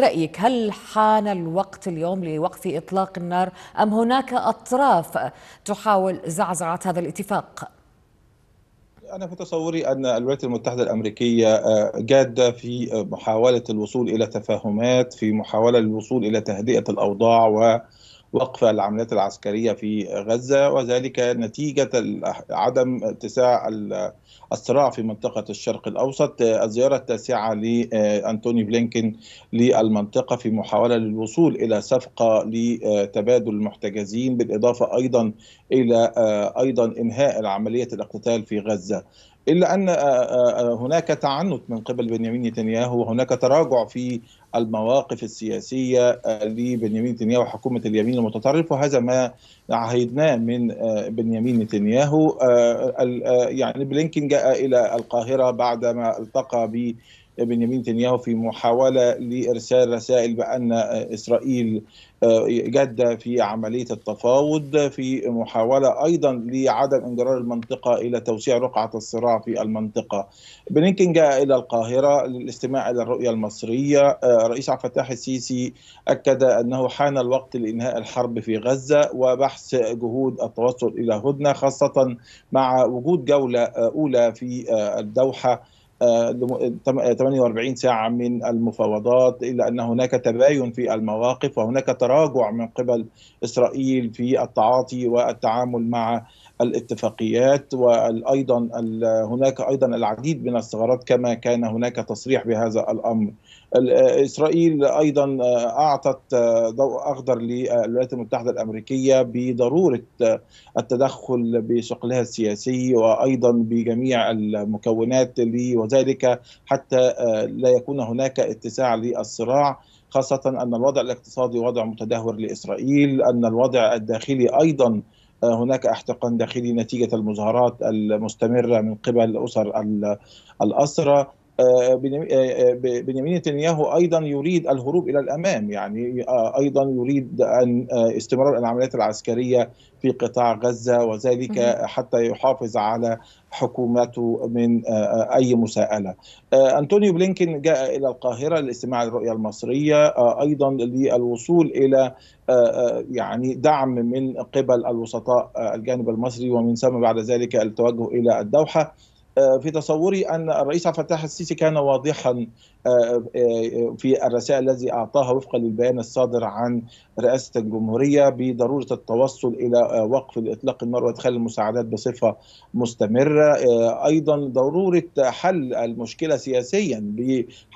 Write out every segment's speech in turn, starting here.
رأيك هل حان الوقت اليوم لوقف إطلاق النار أم هناك أطراف تحاول زعزعة هذا الاتفاق؟ أنا في تصوري أن الولايات المتحدة الأمريكية آه، جادة في آه، محاولة الوصول إلى تفاهمات في محاولة الوصول إلى تهدئة الأوضاع و وقف العمليات العسكرية في غزة وذلك نتيجة عدم اتساع الصراع في منطقة الشرق الأوسط الزيارة التاسعة لأنتوني آه، بلينكين للمنطقة في محاولة للوصول إلى صفقة لتبادل المحتجزين بالإضافة أيضا إلى آه، أيضا إنهاء عملية الاقتتال في غزة إلا أن آه، آه، آه، هناك تعنت من قبل بنيامين نتنياهو وهناك تراجع في المواقف السياسية لبنيامين نتنياهو وحكومة اليمين المتطرف وهذا ما عهدناه من بنيامين نتنياهو يعني بلينكين جاء إلى القاهرة بعدما التقى ب بنيامين نتنياهو في محاولة لإرسال رسائل بأن إسرائيل جادة في عملية التفاوض في محاولة أيضا لعدم انجرار المنطقة إلى توسيع رقعة الصراع في المنطقة بلينكن جاء إلى القاهرة للاستماع إلى الرؤية المصرية آه، رئيس عبد الفتاح السيسي أكد أنه حان الوقت لإنهاء الحرب في غزة وبحث جهود التوصل إلى هدنة خاصة مع وجود جولة آه، أولى في آه، الدوحة 48 ساعة من المفاوضات إلا أن هناك تباين في المواقف وهناك تراجع من قبل إسرائيل في التعاطي والتعامل مع الاتفاقيات وايضا هناك ايضا العديد من الثغرات كما كان هناك تصريح بهذا الامر اسرائيل ايضا آه، اعطت آه، ضوء اخضر للولايات المتحده الامريكيه بضروره آه، التدخل بشقلها السياسي وايضا بجميع المكونات وذلك حتى لا يكون هناك اتساع للصراع خاصة أن الوضع الاقتصادي وضع متدهور لإسرائيل أن الوضع الداخلي أيضا هناك احتقان داخلي نتيجه المظاهرات المستمره من قبل اسر الاسرى آه، آه، آه، بنيامين نتنياهو ايضا يريد الهروب الى الامام يعني ايضا يريد ان استمرار العمليات العسكريه في قطاع غزه وذلك حتى يحافظ على حكومته من اي مساءله. انطونيو بلينكن جاء الى القاهره لاستماع الرؤيه المصريه ايضا للوصول الى يعني دعم من قبل الوسطاء الجانب المصري ومن ثم بعد ذلك التوجه الى الدوحه. آه، في تصوري ان الرئيس عبد الفتاح السيسي كان واضحا آه، آه، في الرسائل الذي اعطاها وفقا للبيان الصادر عن رئاسه الجمهوريه بضروره التوصل الى وقف الاطلاق النار وادخال المساعدات بصفه مستمره ايضا ضروره حل المشكله سياسيا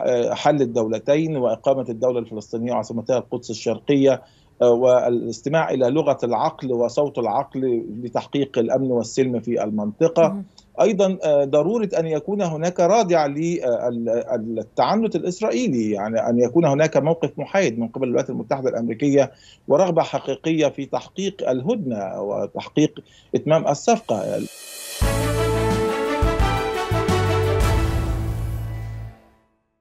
بحل الدولتين واقامه الدوله الفلسطينيه وعاصمتها القدس الشرقيه والاستماع الى لغه العقل وصوت العقل لتحقيق الامن والسلم في المنطقه ايضا آه، ضروره ان يكون هناك رادع للتعنت آه، الاسرائيلي يعني ان يكون هناك موقف محايد من قبل الولايات المتحده الامريكيه ورغبه حقيقيه في تحقيق الهدنه وتحقيق اتمام الصفقه